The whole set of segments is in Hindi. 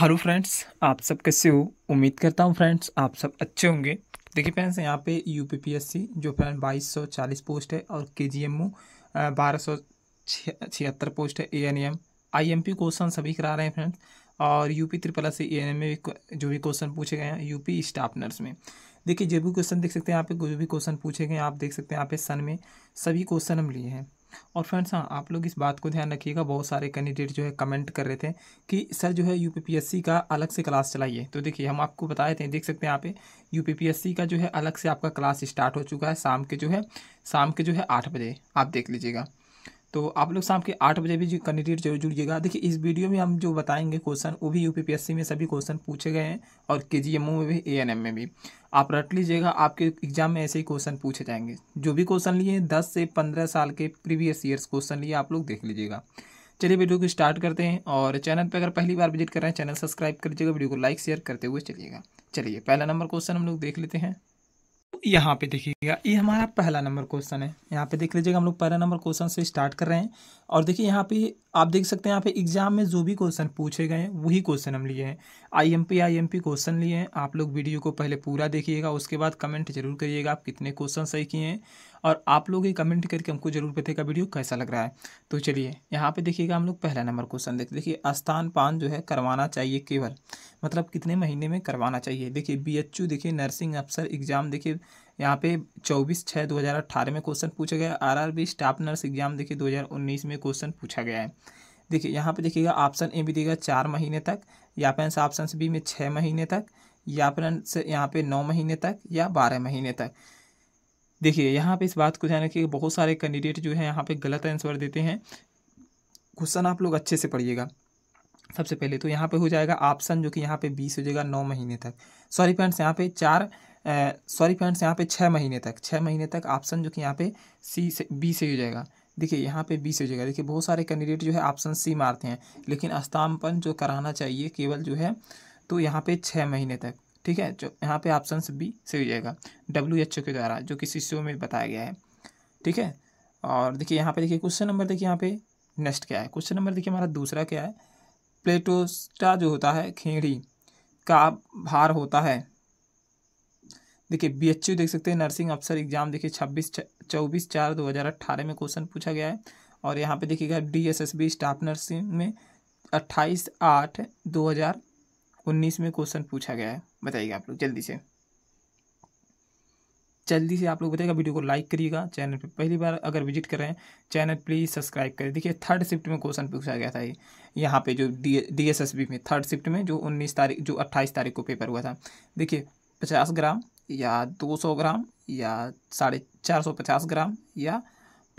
हेलो फ्रेंड्स आप सब कैसे हो उम्मीद करता हूँ फ्रेंड्स आप सब अच्छे होंगे देखिए फ्रेंड्स यहाँ पे U P P S C जो फ्रेंड बाईस सौ चालीस पोस्ट है और के जी एम ओ बारह सौ छिहत्तर पोस्ट है A N M I M P question सभी करा रहे हैं फ्रेंड्स और यू पी त्रिपला से ए एन एम में जो भी क्वेश्चन पूछे गए हैं यू पी स्टाफ नर्स में देखिए जो भी क्वेश्चन देख सकते हैं यहाँ पे जो भी क्वेश्चन पूछे गए हैं आप देख सकते हैं यहाँ पे सन में सभी क्वेश्चन हम लिए हैं और फ्रेंड्स हाँ आप लोग इस बात को ध्यान रखिएगा बहुत सारे कैंडिडेट जो है कमेंट कर रहे थे कि सर जो है यूपीपीएससी का अलग से क्लास चलाइए तो देखिए हम आपको बताए थे देख सकते हैं यहाँ पे यूपीपीएससी का जो है अलग से आपका क्लास स्टार्ट हो चुका है शाम के जो है शाम के जो है आठ बजे आप देख लीजिएगा तो आप लोग शाम के आठ बजे भी कैंडिडेट जरूर जुड़िएगा देखिए इस वीडियो में हम जो बताएंगे क्वेश्चन वो भी यूपीपीएससी में सभी क्वेश्चन पूछे गए हैं और केजीएमओ में भी ए में भी आप रट लीजिएगा आपके एग्जाम में ऐसे ही क्वेश्चन पूछे जाएंगे जो भी क्वेश्चन लिए हैं दस से पंद्रह साल के प्रीवियस ईयर्स क्वेश्चन लिए आप लोग देख लीजिएगा चलिए वीडियो को स्टार्ट करते हैं और चैनल पर अगर पहली बार विजिट कर रहे हैं चैनल सब्सक्राइब कर लीजिएगा वीडियो को लाइक शेयर करते हुए चलिएगा चलिए पहला नंबर क्वेश्चन हम लोग देख लेते हैं यहाँ पे देखिएगा ये हमारा पहला नंबर क्वेश्चन है यहाँ पे देख लीजिएगा हम लोग पहला नंबर क्वेश्चन से स्टार्ट कर रहे हैं और देखिए यहाँ पे आप देख सकते हैं यहाँ पे एग्जाम में जो भी क्वेश्चन पूछे गए हैं वही क्वेश्चन हम लिए हैं आईएमपी आईएमपी क्वेश्चन लिए हैं आप लोग वीडियो को पहले पूरा देखिएगा उसके बाद कमेंट जरूर करिएगा आप कितने क्वेश्चन सही किए हैं और आप लोग ये कमेंट करके हमको जरूर बताइएगा वीडियो कैसा लग रहा है तो चलिए यहाँ पे देखिएगा हम लोग पहला नंबर क्वेश्चन देखिए देखिए स्थान पान जो है करवाना चाहिए केवल मतलब कितने महीने में करवाना चाहिए देखिए यू देखिए नर्सिंग अफसर एग्जाम देखिए यहाँ पे चौबीस छः दो हज़ार अट्ठारह में क्वेश्चन पूछा गया आरआरबी स्टाफ नर्स एग्जाम देखिए दो हज़ार उन्नीस में क्वेश्चन पूछा गया है देखिए यहाँ पे देखिएगा ऑप्शन ए भी देगा चार महीने तक या फिर ऑप्शन बी में छः महीने तक या फिर यहाँ पे नौ महीने तक या बारह महीने तक देखिए यहाँ पे इस बात को ध्यान रखिए बहुत सारे कैंडिडेट जो है यहाँ पे गलत आंसर देते हैं क्वेश्चन आप लोग अच्छे से पढ़िएगा सबसे पहले तो यहाँ पे हो जाएगा ऑप्शन जो कि यहाँ पे बीस हो जाएगा नौ महीने तक सॉरी फ्रेंड्स यहाँ पे चार सॉरी फ्रेंड्स यहाँ पे छः महीने तक छः महीने तक ऑप्शन जो कि यहाँ पे सी से बी से हो जाएगा देखिए यहाँ पे बी से हो जाएगा देखिए बहुत सारे कैंडिडेट जो है ऑप्शन सी मारते हैं लेकिन स्थानपन जो कराना चाहिए केवल जो है तो यहाँ पे छः महीने तक ठीक है जो यहाँ पे ऑप्शन बी से हो जाएगा डब्ल्यू एच ओ के द्वारा जो किसी शो में बताया गया है ठीक है और देखिए यहाँ पे देखिए क्वेश्चन नंबर देखिए यहाँ पे नेक्स्ट क्या है क्वेश्चन नंबर देखिए हमारा दूसरा क्या है प्लेटोस्टा जो होता है खेड़ी का भार होता है देखिए बी एच देख सकते हैं नर्सिंग अफसर एग्जाम देखिए छब्बीस चौबीस चार दो हज़ार अट्ठारह में क्वेश्चन पूछा गया है और यहाँ पे देखिएगा D S S B staff nursing में अट्ठाईस आठ दो हज़ार उन्नीस में क्वेश्चन पूछा गया है बताइएगा आप लोग जल्दी से जल्दी से आप लोग बताइएगा वीडियो को लाइक करिएगा चैनल पे पहली बार अगर विजिट कर रहे हैं चैनल प्लीज़ सब्सक्राइब करें देखिए थर्ड शिफ्ट में क्वेश्चन पूछा गया था ये यहाँ पे जो D D S S B में थर्ड शिफ्ट में जो उन्नीस तारीख जो अट्ठाईस तारीख को पेपर हुआ था देखिए पचास ग्राम या 200 ग्राम या साढ़े चार सौ पचास ग्राम या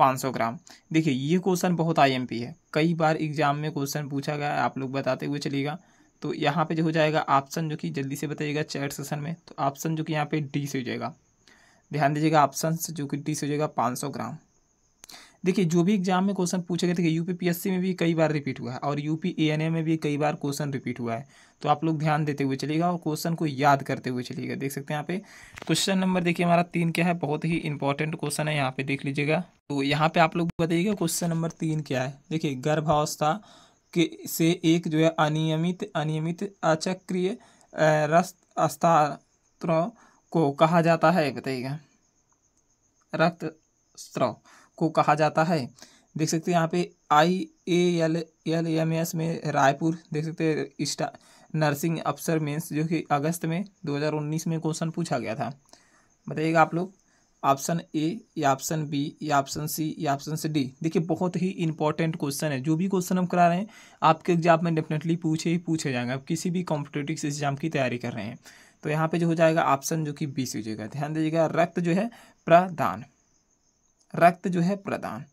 500 ग्राम देखिए ये क्वेश्चन बहुत आईएमपी है कई बार एग्जाम में क्वेश्चन पूछा गया है आप लोग बताते हुए चलिएगा तो यहाँ पे जो हो जाएगा ऑप्शन जो कि जल्दी से बताइएगा चैट सेशन में तो ऑप्शन जो कि यहाँ पे डी से हो जाएगा ध्यान दीजिएगा ऑप्शन जो कि डी से हो जाएगा पाँच ग्राम देखिए जो भी एग्जाम में क्वेश्चन पूछे गए देखिए यूपीपीएससी में भी कई बार रिपीट हुआ है और यूपी ए में भी कई बार क्वेश्चन रिपीट हुआ है तो आप लोग ध्यान देते हुए चलिएगा और क्वेश्चन को याद करते हुए चलिएगा देख सकते हैं यहाँ पे क्वेश्चन नंबर देखिए हमारा तीन क्या है बहुत ही इंपॉर्टेंट क्वेश्चन है यहाँ पे देख लीजिएगा तो यहाँ पे आप लोग बताइएगा क्वेश्चन नंबर तीन क्या है देखिए गर्भावस्था के से एक जो है अनियमित अनियमित अचक्रिय रक्त को कहा जाता है बताइएगा रक्त स्त्राव को कहा जाता है देख सकते हैं यहाँ पे I A L L M S में रायपुर देख सकते हैं स्टा नर्सिंग अफसर मेंस जो कि अगस्त में 2019 में क्वेश्चन पूछा गया था बताइएगा आप लोग ऑप्शन ए या ऑप्शन बी या ऑप्शन सी या ऑप्शन सी डी देखिए बहुत ही इंपॉर्टेंट क्वेश्चन है जो भी क्वेश्चन हम करा रहे हैं आपके एग्जाम में डेफिनेटली पूछे ही पूछे जाएंगे आप किसी भी कॉम्पिटेटिव एग्जाम की तैयारी कर रहे हैं तो यहाँ पे जो हो जाएगा ऑप्शन जो कि बी सी हो जाएगा ध्यान दीजिएगा रक्त जो है प्रदान रक्त जो है प्रदान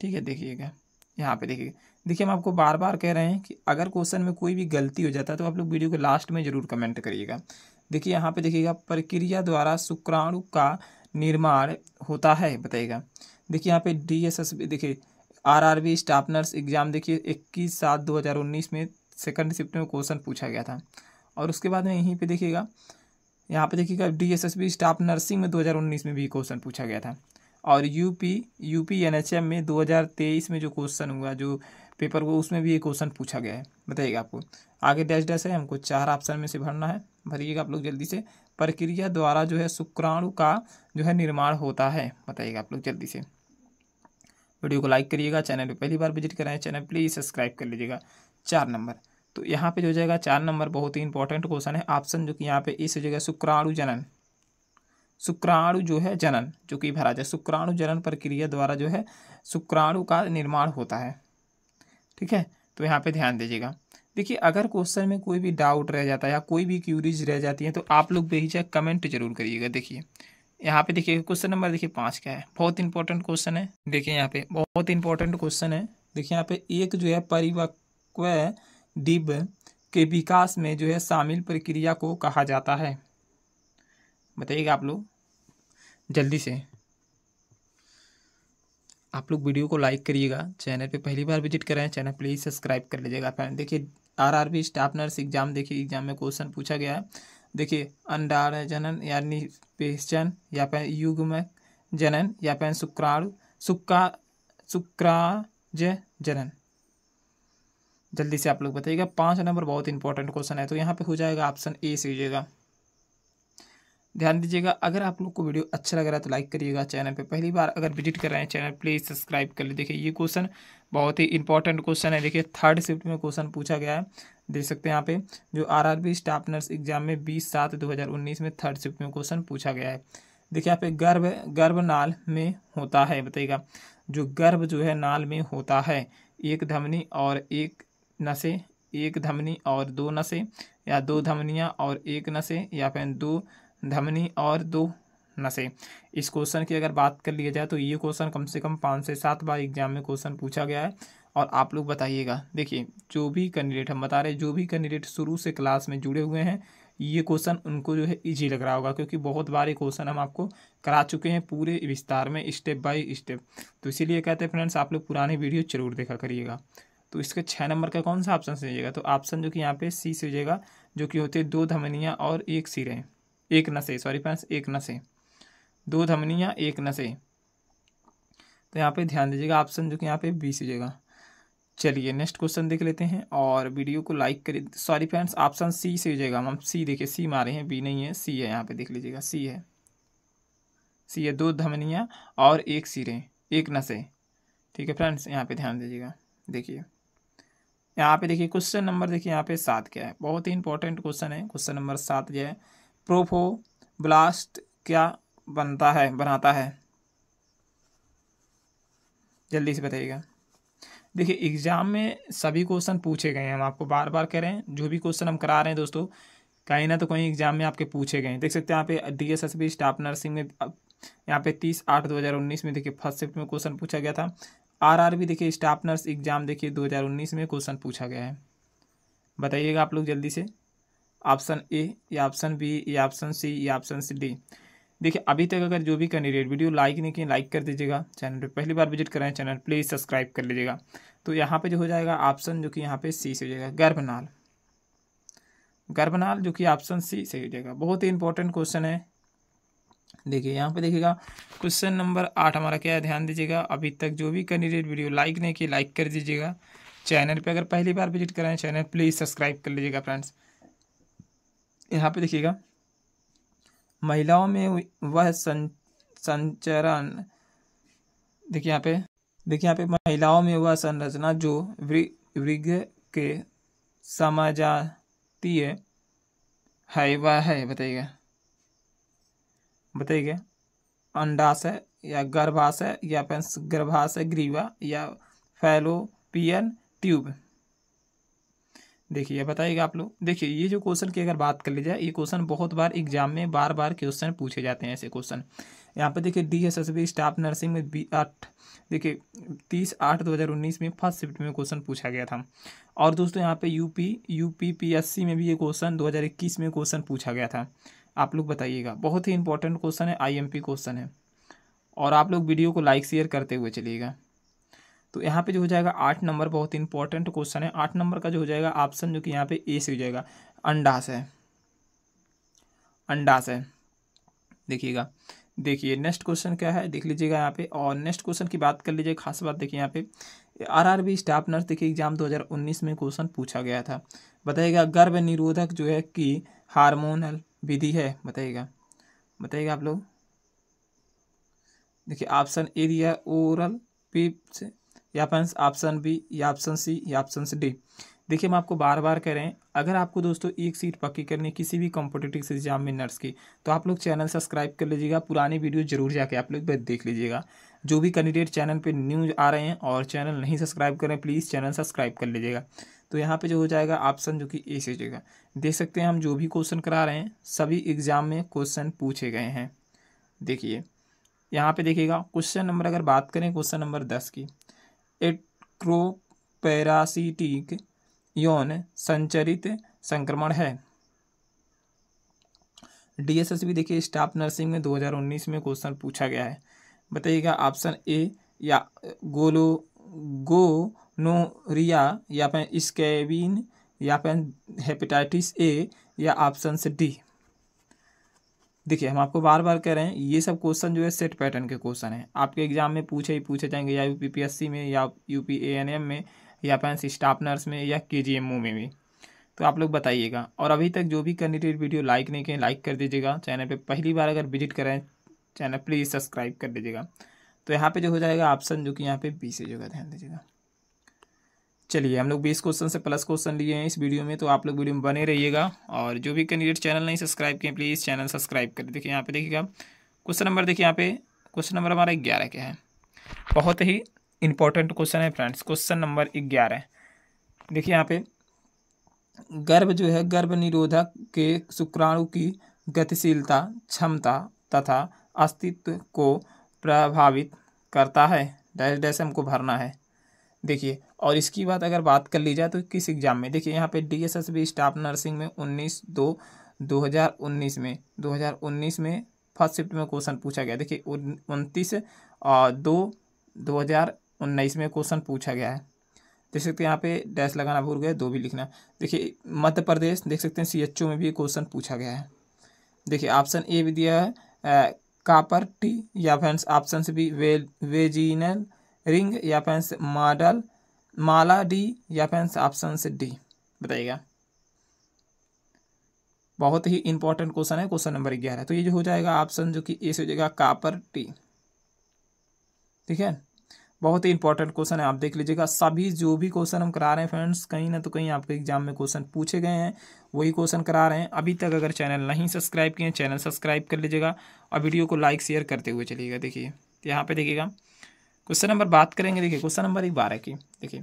ठीक है देखिएगा यहाँ पे देखिएगा देखिए हम आपको बार बार कह रहे हैं कि अगर क्वेश्चन में कोई भी गलती हो जाता है तो आप लोग वीडियो के लास्ट में ज़रूर कमेंट करिएगा देखिए यहाँ पे देखिएगा प्रक्रिया द्वारा शुक्राणु का निर्माण होता है बताइएगा देखिए यहाँ पे डी एस एस बी देखिए R R B staff nurse exam देखिए इक्कीस सात दो हज़ार उन्नीस में सेकंड शिफ्ट में क्वेश्चन पूछा गया था और उसके बाद में यहीं पर देखिएगा यहाँ पर देखिएगा D S S B staff nursing में दो हज़ार उन्नीस में भी क्वेश्चन पूछा गया था और यूपी यूपी एनएचएम में 2023 में जो क्वेश्चन हुआ जो पेपर हुआ उसमें भी ये क्वेश्चन पूछा गया है बताइएगा आपको आगे डैश डैश है हमको चार ऑप्शन में से भरना है भरिएगा आप लोग जल्दी से प्रक्रिया द्वारा जो है शुक्राणु का जो है निर्माण होता है बताइएगा आप लोग जल्दी से वीडियो को लाइक करिएगा चैनल पर पहली बार विजिट करें चैनल प्लीज़ सब्सक्राइब कर लीजिएगा चार नंबर तो यहाँ पे जो जाएगा चार नंबर बहुत ही इंपॉर्टेंट क्वेश्चन है ऑप्शन जो कि यहाँ पे इस जगह शुक्राणु जनन शुक्राणु जो है जनन जो कि भरा जाए शुक्राणु जनन प्रक्रिया द्वारा जो है शुक्राणु का निर्माण होता है ठीक है तो यहाँ पे ध्यान दीजिएगा देखिए अगर क्वेश्चन में कोई भी डाउट रह जाता है या कोई भी क्यूरीज रह जाती है तो आप लोग बेहिचक कमेंट जरूर करिएगा देखिए यहाँ पे देखिए क्वेश्चन नंबर देखिए पाँच का है बहुत इंपॉर्टेंट क्वेश्चन है देखिए यहाँ पे बहुत इंपॉर्टेंट क्वेश्चन है देखिए यहाँ पे एक जो है परिवक्व डिब के विकास में जो है शामिल प्रक्रिया को कहा जाता है बताइएगा आप लोग जल्दी से आप लोग वीडियो को लाइक करिएगा चैनल पे पहली बार विजिट कर रहे हैं चैनल प्लीज़ सब्सक्राइब कर लीजिएगा फैन देखिए आरआरबी स्टाफ नर्स एग्जाम देखिए एग्जाम में क्वेश्चन पूछा गया है देखिए अंडार जनन यानी पेशन या फिर युग में जनन या फिर शुक्राणु सुक्का शुक्राज जनन जल्दी से आप लोग बताइएगा पाँच नंबर बहुत इंपॉर्टेंट क्वेश्चन है तो यहाँ पर हो जाएगा ऑप्शन ए से ध्यान दीजिएगा अगर आप लोग को वीडियो अच्छा लग रहा है तो लाइक करिएगा चैनल पे पहली बार अगर विजिट कर रहे हैं चैनल प्लीज़ सब्सक्राइब कर ले देखिए ये क्वेश्चन बहुत ही इंपॉर्टेंट क्वेश्चन है देखिए थर्ड शिफ्ट में क्वेश्चन पूछा गया है देख सकते हैं यहाँ पे जो आरआरबी स्टाफ नर्स एग्जाम में बीस सात दो हज़ार उन्नीस में थर्ड शिफ्ट में क्वेश्चन पूछा गया है देखिए यहाँ पे गर्भ गर्भ नाल में होता है बताइएगा जो गर्भ जो है नाल में होता है एक धमनी और एक नशे एक धमनी और दो नशे या दो धमनियाँ और एक नशे या फिर दो धमनी और दो नशे इस क्वेश्चन की अगर बात कर लिया जाए तो ये क्वेश्चन कम से कम पाँच से सात बार एग्जाम में क्वेश्चन पूछा गया है और आप लोग बताइएगा देखिए जो भी कैंडिडेट हम बता रहे हैं जो भी कैंडिडेट शुरू से क्लास में जुड़े हुए हैं ये क्वेश्चन उनको जो है इजी लग रहा होगा क्योंकि बहुत बार ये क्वेश्चन हम आपको करा चुके हैं पूरे विस्तार में स्टेप बाय स्टेप तो इसीलिए कहते हैं फ्रेंड्स आप लोग पुराने वीडियो जरूर देखा करिएगा तो इसका छः नंबर का कौन सा ऑप्शन से जाएगा तो ऑप्शन जो कि यहाँ पे सी से जाएगा जो कि होते दो धमनियाँ और एक सिरें एक नशे सॉरी फ्रेंड्स एक नशे दो धमनियाँ एक नशे तो यहाँ पे ध्यान दीजिएगा ऑप्शन जो कि यहाँ पे बी सीजिएगा जगह चलिए नेक्स्ट क्वेश्चन देख लेते हैं और वीडियो को लाइक करिए सॉरी फ्रेंड्स ऑप्शन सी से जाएगा हम सी देखिए सी मारे हैं बी नहीं है सी है यहाँ पे देख लीजिएगा सी है सी है दो धमनियाँ और एक सिरे एक नशे ठीक है फ्रेंड्स यहाँ पे ध्यान दीजिएगा देखिए यहाँ पे देखिए क्वेश्चन नंबर देखिए यहाँ पे सात क्या है बहुत ही इंपॉर्टेंट क्वेश्चन है क्वेश्चन नंबर सात जो है प्रोफोब्लास्ट क्या बनता है बनाता है जल्दी से बताइएगा देखिए एग्ज़ाम में सभी क्वेश्चन पूछे गए हैं हम आपको बार बार कह रहे हैं जो भी क्वेश्चन हम करा रहे हैं दोस्तों कहीं ना तो कहीं एग्ज़ाम में आपके पूछे गए हैं देख सकते हैं यहाँ पे D S S B staff nursing में यहाँ पे तीस आठ दो हज़ार उन्नीस में देखिए फर्स्ट शिफ्ट में क्वेश्चन पूछा गया था आर आर बी देखिए स्टाफ नर्स एग्ज़ाम देखिए दो हज़ार उन्नीस में क्वेश्चन पूछा गया है बताइएगा आप लोग जल्दी से ऑप्शन ए या ऑप्शन बी या ऑप्शन सी या ऑप्शन सी डी देखिए अभी तक अगर जो भी कैंडिडेट वीडियो लाइक नहीं किए लाइक कर दीजिएगा चैनल पे पहली बार विजिट करें चैनल प्लीज़ सब्सक्राइब कर लीजिएगा तो यहाँ पे जो हो जाएगा ऑप्शन जो कि यहाँ पे सी से हो जाएगा गर्भनाल गर्भनाल जो कि ऑप्शन सी से हो जाएगा बहुत ही इंपॉर्टेंट क्वेश्चन है देखिए यहाँ पे देखिएगा क्वेश्चन नंबर आठ हमारा क्या है ध्यान दीजिएगा अभी तक जो भी कैंडिडेट वीडियो लाइक नहीं किए लाइक कर दीजिएगा चैनल पर अगर पहली बार विजिट कराएं चैनल प्लीज़ सब्सक्राइब कर लीजिएगा फ्रेंड्स यहाँ पे देखिएगा महिलाओं में वह सं, संचरण देखिए यहाँ पे देखिए यहाँ पे महिलाओं में वह संरचना जो वृग के समाजातीय है वह है बताइएगा बताइएगा अंडाशय या गर्भाशय या फिर गर्भाशय ग्रीवा या फैलोपियन ट्यूब देखिए बताइएगा आप लोग देखिए ये जो क्वेश्चन की अगर बात कर ली जाए ये क्वेश्चन बहुत बार एग्जाम में बार बार क्वेश्चन पूछे जाते हैं ऐसे क्वेश्चन यहाँ पे देखिए D S S B staff nursing में बी आठ देखिए तीस आठ दो हज़ार उन्नीस में फर्स्ट शिफ्ट में क्वेश्चन पूछा गया था और दोस्तों यहाँ पे यूपी एस सी में भी ये क्वेश्चन दो हज़ार इक्कीस में क्वेश्चन पूछा गया था आप लोग बताइएगा बहुत ही इंपॉर्टेंट क्वेश्चन है पी क्वेश्चन है और आप लोग वीडियो को लाइक शेयर करते हुए चलिएगा तो यहाँ पे जो हो जाएगा आठ नंबर बहुत इंपॉर्टेंट क्वेश्चन है आठ नंबर का जो हो जाएगा ऑप्शन जो कि यहाँ पे ए से हो जाएगा अंडास है अंडास है देखिएगा देखिए नेक्स्ट क्वेश्चन क्या है देख लीजिएगा यहाँ पे और नेक्स्ट क्वेश्चन की बात कर लीजिए खास बात देखिए यहाँ पे आरआरबी स्टाफ नर्स देखिए एग्जाम 2019 में क्वेश्चन पूछा गया था बताइएगा गर्भ निरोधक जो है कि हार्मोनल विधि है बताइएगा बताइएगा आप लोग देखिए ऑप्शन ए दिया ओरल पिप्स या फिर ऑप्शन बी या ऑप्शन सी या ऑप्शन डी देखिए हम आपको बार बार कह रहे हैं अगर आपको दोस्तों एक सीट पक्की करनी किसी भी कॉम्पिटेटिव एग्जाम में नर्स की तो आप लोग चैनल सब्सक्राइब कर लीजिएगा पुरानी वीडियो जरूर जाके आप लोग देख लीजिएगा जो भी कैंडिडेट चैनल पे न्यूज आ रहे हैं और चैनल नहीं सब्सक्राइब करें प्लीज़ चैनल सब्सक्राइब कर लीजिएगा तो यहाँ पे जो हो जाएगा ऑप्शन जो कि ए से जाएगा देख सकते हैं हम जो भी क्वेश्चन करा रहे हैं सभी एग्ज़ाम में क्वेश्चन पूछे गए हैं देखिए यहाँ पे देखिएगा क्वेश्चन नंबर अगर बात करें क्वेश्चन नंबर दस की एट्रोपेरासिटिक यौन संचरित संक्रमण है डीएसएसबी देखिए स्टाफ नर्सिंग में 2019 में क्वेश्चन पूछा गया है बताइएगा ऑप्शन ए या गोलो गो या फिर स्केबिन या फिर हेपेटाइटिस ए या ऑप्शन डी देखिए हम आपको बार बार कह रहे हैं ये सब क्वेश्चन जो है सेट पैटर्न के क्वेश्चन हैं आपके एग्जाम में पूछे ही पूछे जाएंगे या यू में या यूपीएएनएम में या फैंस स्टाफ नर्स में या केजीएमओ में भी तो आप लोग बताइएगा और अभी तक जो भी कैंडिडेट वीडियो लाइक नहीं किए लाइक कर दीजिएगा चैनल पर पहली बार अगर विजिट करें चैनल प्लीज़ सब्सक्राइब कर दीजिएगा तो यहाँ पे जो हो जाएगा ऑप्शन जो कि यहाँ पे बी से जो ध्यान दीजिएगा चलिए हम लोग बीस क्वेश्चन से प्लस क्वेश्चन लिए हैं इस वीडियो में तो आप लोग वीडियो में बने रहिएगा और जो भी कैंडिडेट चैनल नहीं सब्सक्राइब किए प्लीज़ चैनल सब्सक्राइब करें देखिए यहाँ पे देखिएगा क्वेश्चन नंबर देखिए यहाँ पे क्वेश्चन नंबर हमारा ग्यारह के है बहुत ही इंपॉर्टेंट क्वेश्चन है फ्रेंड्स क्वेश्चन नंबर ग्यारह देखिए यहाँ पे गर्भ जो है गर्भ निरोधक के शुक्राणु की गतिशीलता क्षमता तथा अस्तित्व को प्रभावित करता है डैश डैश हमको भरना है देखिए और इसकी बात अगर बात कर ली जाए तो किस एग्ज़ाम में देखिए यहाँ पे डीएसएसबी स्टाफ नर्सिंग में उन्नीस दो 2019 में 2019 में फर्स्ट शिफ्ट में क्वेश्चन पूछा गया देखिए उनतीस और दो 2019 में क्वेश्चन पूछा गया है देख सकते हैं यहाँ पे डैश लगाना भूल गए दो भी लिखना देखिए मध्य प्रदेश देख सकते हैं सी में भी क्वेश्चन पूछा गया है देखिए ऑप्शन ए भी दिया है कापर टी या फ्रेंड्स ऑप्शन भी वे वेजीनल रिंग या फिर मॉडल माला डी या फिर ऑप्शन से डी बताइएगा बहुत ही इंपॉर्टेंट क्वेश्चन है क्वेश्चन नंबर ग्यारह तो ये जो हो जाएगा ऑप्शन जो कि ए से हो जाएगा कापर टी ठीक है बहुत ही इंपॉर्टेंट क्वेश्चन है आप देख लीजिएगा सभी जो भी क्वेश्चन हम करा रहे हैं फ्रेंड्स कहीं ना तो कहीं आपके एग्जाम में क्वेश्चन पूछे गए हैं वही क्वेश्चन करा रहे हैं अभी तक अगर चैनल नहीं सब्सक्राइब किए चैनल सब्सक्राइब कर लीजिएगा और वीडियो को लाइक शेयर करते हुए चलिएगा देखिए यहाँ पे देखिएगा क्वेश्चन नंबर बात करेंगे देखिए क्वेश्चन नंबर एक बारह की देखिए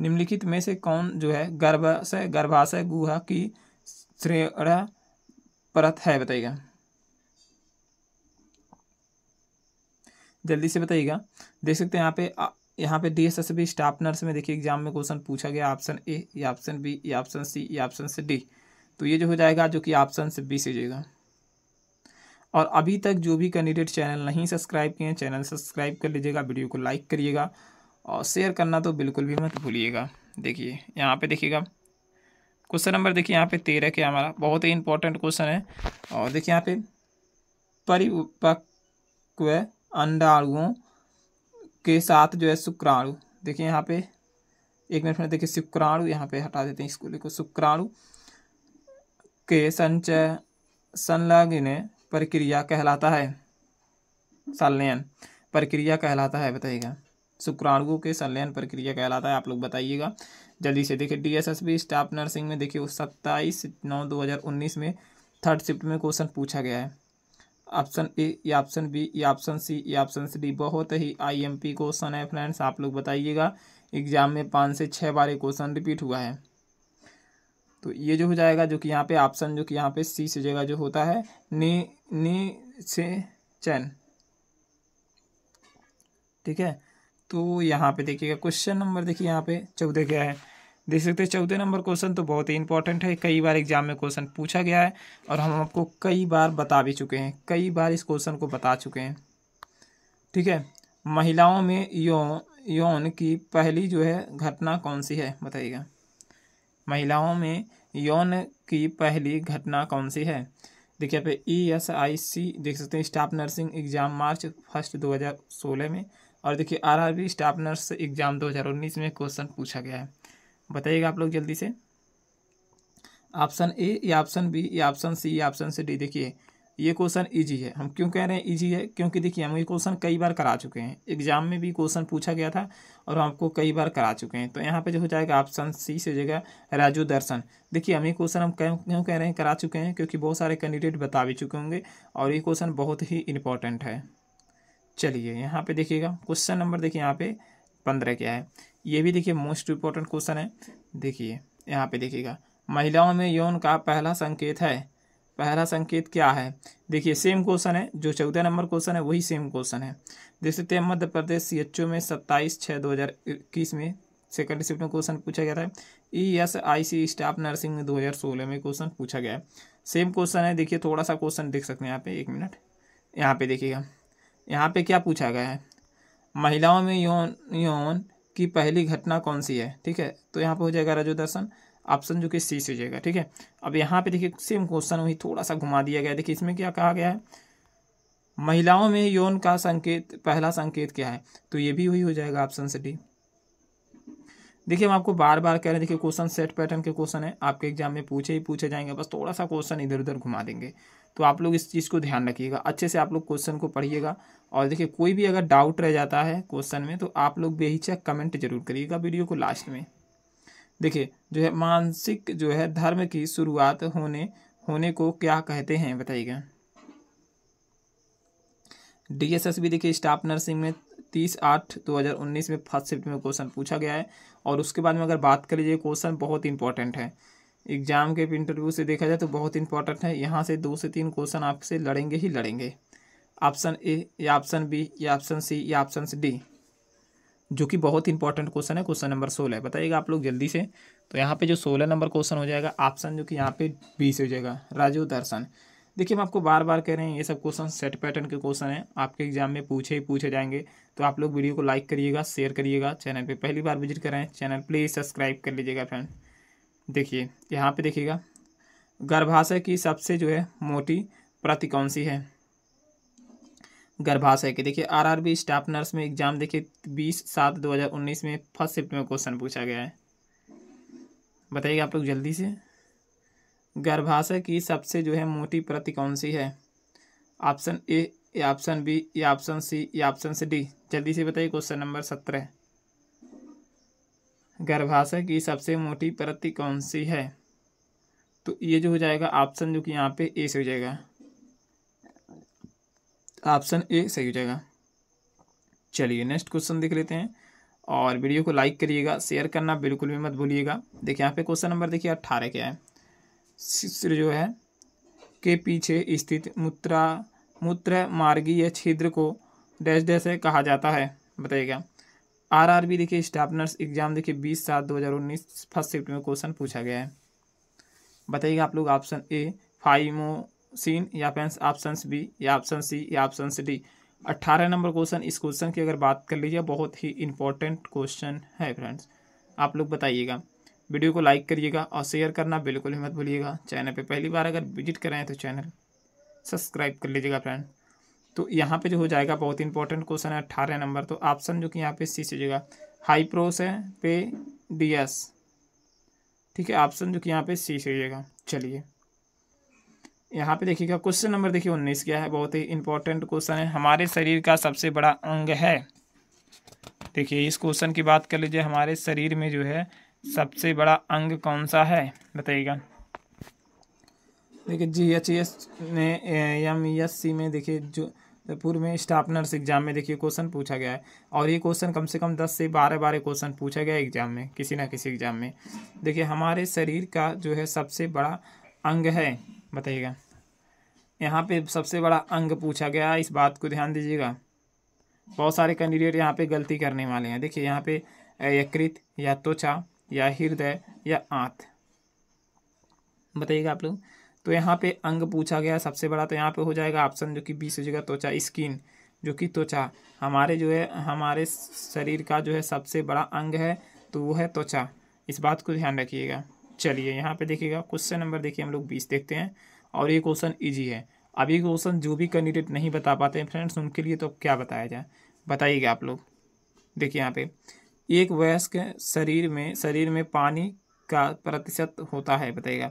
निम्नलिखित में से कौन जो है गर्भाशय गर्भाशय गुहा की श्रेणा परत है बताइएगा जल्दी से बताइएगा देख सकते हैं यहाँ पे यहाँ पे D S S B staff nurse में देखिए एग्जाम में क्वेश्चन पूछा गया ऑप्शन ए या ऑप्शन बी या ऑप्शन सी या ऑप्शन से डी तो ये जो हो जाएगा जो कि ऑप्शन से बी से जाएगा और अभी तक जो भी कैंडिडेट चैनल नहीं सब्सक्राइब किए हैं चैनल सब्सक्राइब कर लीजिएगा वीडियो को लाइक करिएगा और शेयर करना तो बिल्कुल भी मत भूलिएगा देखिए यहाँ पे देखिएगा क्वेश्चन नंबर देखिए यहाँ पे तेरह के हमारा बहुत ही इंपॉर्टेंट क्वेश्चन है और देखिए यहाँ पे परिपक्व अंडाणुओं के साथ जो है शुक्राणु देखिए यहाँ पे एक मिनट में देखिए शुक्राणु यहाँ पे हटा देते हैं इसको देखो शुक्राणु के संचय संलग्न प्रक्रिया कहलाता है संलयन प्रक्रिया कहलाता है बताइएगा शुक्राणुओं के संलयन प्रक्रिया कहलाता है आप लोग बताइएगा जल्दी से देखिए डीएसएसबी स्टाफ नर्सिंग में देखिए सत्ताईस नौ दो हज़ार उन्नीस में थर्ड शिफ्ट में क्वेश्चन पूछा गया है ऑप्शन ए या ऑप्शन बी या ऑप्शन सी या ऑप्शन डी बहुत ही आईएमपी क्वेश्चन है फ्रेंड्स आप लोग बताइएगा एग्जाम में पाँच से छः बार क्वेश्चन रिपीट हुआ है तो ये जो हो जाएगा जो कि यहाँ पे ऑप्शन जो कि यहाँ पे सी से जगह जो होता है नी नी से चैन ठीक है तो यहाँ पे देखिएगा क्वेश्चन नंबर देखिए यहाँ पे चौदह क्या है देख सकते हैं चौदह नंबर क्वेश्चन तो बहुत ही इंपॉर्टेंट है कई बार एग्जाम में क्वेश्चन पूछा गया है और हम आपको कई बार बता भी चुके हैं कई बार इस क्वेश्चन को बता चुके हैं ठीक है महिलाओं में यौन यौन की पहली जो है घटना कौन सी है बताइएगा महिलाओं में यौन की पहली घटना कौन सी है देखिए पे ई एस आई सी देख सकते हैं staff nursing exam March first 2016 में और देखिए आरआरबी स्टाफ नर्स एग्ज़ाम 2019 में क्वेश्चन पूछा गया है बताइएगा आप लोग जल्दी से ऑप्शन ए या ऑप्शन बी या ऑप्शन सी या ऑप्शन सी डी देखिए ये क्वेश्चन ईजी है हम क्यों कह रहे हैं ईजी है क्योंकि देखिए हम ये क्वेश्चन कई बार करा चुके हैं एग्जाम में भी क्वेश्चन पूछा गया था और हम आपको कई बार करा चुके हैं तो यहाँ पे जो हो जाएगा ऑप्शन सी से जगह राजू दर्शन देखिए हम ये क्वेश्चन हम क्यों कह रहे हैं करा चुके हैं क्योंकि बहुत सारे कैंडिडेट बता भी चुके होंगे और ये क्वेश्चन बहुत ही इंपॉर्टेंट है चलिए यहाँ पर देखिएगा क्वेश्चन नंबर देखिए यहाँ पर पंद्रह क्या है ये भी देखिए मोस्ट इम्पोर्टेंट क्वेश्चन है देखिए यहाँ पर देखिएगा महिलाओं में यौन का पहला संकेत है पहला संकेत क्या है देखिए सेम क्वेश्चन है जो चौदह नंबर क्वेश्चन है वही सेम क्वेश्चन है देख सकते हैं मध्य प्रदेश सी एच ओ में सत्ताईस छः दो हज़ार इक्कीस में सेकंड शिफ्ट में क्वेश्चन पूछा गया था E S I C staff nursing में दो हज़ार सोलह में क्वेश्चन पूछा गया है सेम क्वेश्चन है देखिए थोड़ा सा क्वेश्चन देख सकते हैं यहाँ पे एक मिनट यहाँ पे देखिएगा यहाँ पे क्या पूछा गया है महिलाओं में यौन यौन की पहली घटना कौन सी है ठीक है तो यहाँ पे हो जाएगा रजो दर्शन ऑप्शन जो कि सी से हो जाएगा ठीक है अब यहाँ पे देखिए सेम क्वेश्चन वही थोड़ा सा घुमा दिया गया देखिए इसमें क्या कहा गया है महिलाओं में यौन का संकेत पहला संकेत क्या है तो ये भी वही हो जाएगा ऑप्शन से डी देखिए हम आपको बार बार कह रहे हैं देखिए क्वेश्चन सेट पैटर्न के क्वेश्चन है आपके एग्जाम में पूछे ही पूछे जाएंगे बस थोड़ा सा क्वेश्चन इधर उधर घुमा देंगे तो आप लोग इस चीज़ को ध्यान रखिएगा अच्छे से आप लोग क्वेश्चन को पढ़िएगा और देखिए कोई भी अगर डाउट रह जाता है क्वेश्चन में तो आप लोग बेहिचक कमेंट जरूर करिएगा वीडियो को लास्ट में देखिए जो है मानसिक जो है धर्म की शुरुआत होने होने को क्या कहते हैं बताइएगा बी देखिए स्टाफ नर्सिंग में तीस आठ दो हज़ार उन्नीस में फर्स्ट शिफ्ट में क्वेश्चन पूछा गया है और उसके बाद में अगर बात कर लीजिए क्वेश्चन बहुत इंपॉर्टेंट है एग्जाम के इंटरव्यू से देखा जाए तो बहुत इंपॉर्टेंट है यहाँ से दो से तीन क्वेश्चन आपसे लड़ेंगे ही लड़ेंगे ऑप्शन ए या ऑप्शन बी या ऑप्शन सी या ऑप्शन डी जो कि बहुत इंपॉर्टेंट क्वेश्चन है क्वेश्चन नंबर सोलह बताइएगा आप लोग जल्दी से तो यहाँ पे जो सोलह नंबर क्वेश्चन हो जाएगा ऑप्शन जो कि यहाँ पे बी से हो जाएगा राजीव दर्शन देखिए हम आपको बार बार कह रहे हैं ये सब क्वेश्चन सेट पैटर्न के क्वेश्चन हैं आपके एग्जाम में पूछे ही पूछे जाएंगे तो आप लोग वीडियो को लाइक करिएगा शेयर करिएगा चैनल पर पहली बार विजिट करें चैनल प्लीज़ सब्सक्राइब कर लीजिएगा फ्रेंड देखिए यहाँ पर देखिएगा गर्भाशय की सबसे जो है मोटी प्रति कौन सी है गर्भाशय के देखिए आरआरबी स्टाफ नर्स में एग्जाम देखिए बीस सात दो हज़ार उन्नीस में फर्स्ट शिफ्ट में क्वेश्चन पूछा गया है बताइए आप लोग जल्दी से गर्भाशय की सबसे जो है मोटी प्रति कौन सी है ऑप्शन ए या ऑप्शन बी या ऑप्शन सी या ऑप्शन से डी जल्दी से बताइए क्वेश्चन नंबर सत्रह गर्भाशय की सबसे मोटी प्रति कौन सी है तो ये जो हो जाएगा ऑप्शन जो कि यहाँ पे ए से हो जाएगा ऑप्शन ए सही हो जाएगा चलिए नेक्स्ट क्वेश्चन देख लेते हैं और वीडियो को लाइक करिएगा शेयर करना बिल्कुल भी मत भूलिएगा देखिए यहाँ पे क्वेश्चन नंबर देखिए अट्ठारह क्या है शिश्र जो है के पीछे स्थित मूत्रा मूत्र मार्गीय छिद्र को डैश डैश है कहा जाता है बताइएगा आर आर बी देखिए स्टाफ नर्स एग्जाम देखिए बीस सात दो हज़ार उन्नीस फर्स्ट शिफ्ट में क्वेश्चन पूछा गया है बताइएगा आप लोग ऑप्शन ए फाइमो सीन या पेंस ऑप्शन बी या ऑप्शन सी या ऑप्शन डी अट्ठारह नंबर क्वेश्चन इस क्वेश्चन की अगर बात कर लीजिए बहुत ही इंपॉर्टेंट क्वेश्चन है फ्रेंड्स आप लोग बताइएगा वीडियो को लाइक करिएगा और शेयर करना बिल्कुल भी मत भूलिएगा चैनल पे पहली बार अगर विजिट कर रहे हैं तो चैनल सब्सक्राइब कर लीजिएगा फ्रेंड तो यहाँ पे जो हो जाएगा बहुत इंपॉर्टेंट क्वेश्चन है अट्ठारह नंबर तो ऑप्शन जो कि यहाँ पे सी सीजिएगा हाई प्रोस है पे डी एस ठीक है ऑप्शन जो कि यहाँ पे सी सीजिएगा चलिए यहाँ पे देखिएगा क्वेश्चन नंबर देखिए उन्नीस क्या है बहुत ही इंपॉर्टेंट क्वेश्चन है हमारे शरीर का सबसे बड़ा अंग है देखिए इस क्वेश्चन की बात कर लीजिए हमारे शरीर में जो है सबसे बड़ा अंग कौन सा है बताइएगा देखिए जी एच एस ने एम एस सी में देखिए जो पूर्व में स्टाफ नर्स एग्जाम में देखिए क्वेश्चन पूछा गया है और ये क्वेश्चन कम से कम दस से बारह बारह क्वेश्चन पूछा गया एग्जाम में किसी ना किसी एग्जाम में देखिए हमारे शरीर का जो है सबसे बड़ा अंग है बताइएगा यहाँ पे सबसे बड़ा अंग पूछा गया इस बात को ध्यान दीजिएगा बहुत सारे कैंडिडेट यहाँ पे गलती करने वाले हैं देखिए यहाँ पे यकृत या त्वचा या हृदय या आँत बताइएगा आप लोग तो यहाँ पे अंग पूछा गया सबसे बड़ा तो यहाँ पे हो जाएगा ऑप्शन जो कि बीस हो जाएगा त्वचा स्किन जो कि त्वचा हमारे जो है हमारे शरीर का जो है सबसे बड़ा अंग है तो वो है त्वचा इस बात को ध्यान रखिएगा चलिए यहाँ पे देखिएगा क्वेश्चन नंबर देखिए हम लोग बीस देखते हैं और ये क्वेश्चन ईजी है अब ये क्वेश्चन जो भी कैंडिडेट नहीं बता पाते हैं फ्रेंड्स उनके लिए तो क्या बताया जाए बताइएगा आप लोग देखिए यहाँ पे एक वयस्क शरीर में शरीर में पानी का प्रतिशत होता है बताइएगा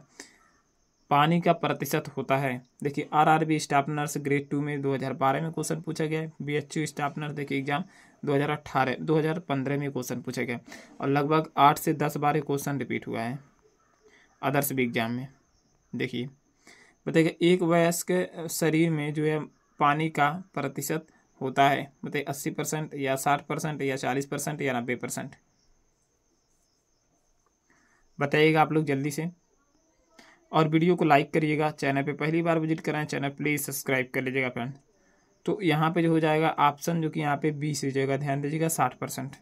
पानी का प्रतिशत होता है देखिए RRB staff nurse grade two में 2012 में क्वेश्चन पूछा गया है B H U staff nurse देखिए एग्जाम 2018 2015 में क्वेश्चन पूछा गया और लगभग आठ से दस बार क्वेश्चन रिपीट हुआ है अदर्स भी एग्जाम में देखिए बताइए एक वयस्क शरीर में जो है पानी का प्रतिशत होता है बताइए अस्सी परसेंट या साठ परसेंट या चालीस परसेंट या नब्बे परसेंट बताइएगा आप लोग जल्दी से और वीडियो को लाइक करिएगा चैनल पे पहली बार विजिट कराएं चैनल प्लीज़ सब्सक्राइब कर लीजिएगा फ्रेंड तो यहाँ पे जो हो जाएगा ऑप्शन जो कि यहाँ पे बी से जाएगा ध्यान दीजिएगा साठ परसेंट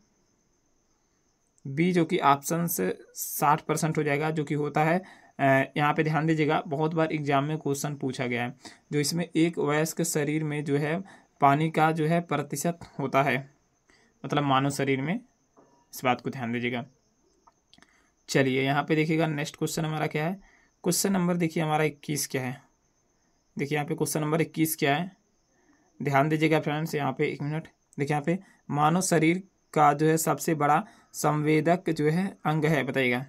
बी जो कि ऑप्शन से साठ परसेंट हो जाएगा जो कि होता है यहाँ पे ध्यान दीजिएगा बहुत बार एग्जाम में क्वेश्चन पूछा गया है जो इसमें एक वयस्क शरीर में जो है पानी का जो है प्रतिशत होता है मतलब मानव शरीर में इस बात को ध्यान दीजिएगा चलिए यहाँ पे देखिएगा नेक्स्ट क्वेश्चन हमारा क्या है क्वेश्चन नंबर देखिए हमारा इक्कीस क्या है देखिए यहाँ पे क्वेश्चन नंबर इक्कीस क्या है ध्यान दीजिएगा फ्रेंड्स यहाँ पे एक मिनट देखिए यहाँ पे मानव शरीर का जो है सबसे बड़ा संवेदक जो है अंग है बताइएगा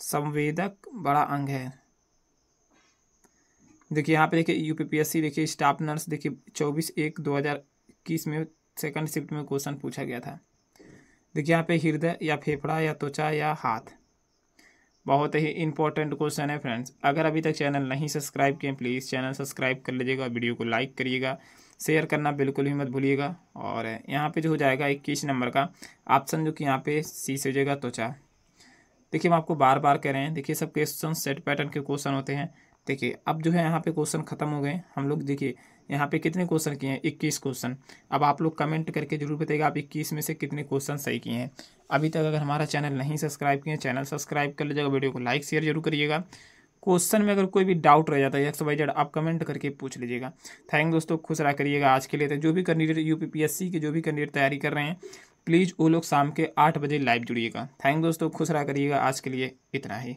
संवेदक बड़ा अंग है देखिए यहाँ पे देखिए यूपीपीएससी देखिए स्टाफ नर्स देखिए चौबीस एक दो हज़ार इक्कीस में सेकंड शिफ्ट में क्वेश्चन पूछा गया था देखिए यहाँ पे हृदय या फेफड़ा या त्वचा या हाथ बहुत ही इंपॉर्टेंट क्वेश्चन है फ्रेंड्स अगर अभी तक चैनल नहीं सब्सक्राइब किए प्लीज़ चैनल सब्सक्राइब कर लीजिएगा वीडियो को लाइक करिएगा शेयर करना बिल्कुल भी मत भूलिएगा और यहाँ पे जो हो जाएगा इक्कीस नंबर का ऑप्शन जो कि यहाँ पे सी से हो जाएगा त्वचा देखिए हम आपको बार बार कह रहे हैं देखिए सब क्वेश्चन सेट पैटर्न के क्वेश्चन होते हैं देखिए अब जो है यहाँ पे क्वेश्चन खत्म हो गए हम लोग देखिए यहाँ पे कितने क्वेश्चन किए हैं इक्कीस क्वेश्चन अब आप लोग कमेंट करके जरूर बताइएगा आप इक्कीस में से कितने क्वेश्चन सही किए हैं अभी तक अगर हमारा चैनल नहीं सब्सक्राइब किए चैनल सब्सक्राइब कर लीजिएगा वीडियो को लाइक शेयर जरूर करिएगा क्वेश्चन में अगर कोई भी डाउट रह जाता है एक्स वाई जेड आप कमेंट करके पूछ लीजिएगा थैंक दोस्तों खुश रहा करिएगा आज के लिए तो जो भी कैंडिडेट यूपीपीएससी के जो भी कैंडिडेट तैयारी कर रहे हैं प्लीज़ वो लोग शाम के आठ बजे लाइव जुड़िएगा थैंक दोस्तों खुश रहा करिएगा आज के लिए इतना ही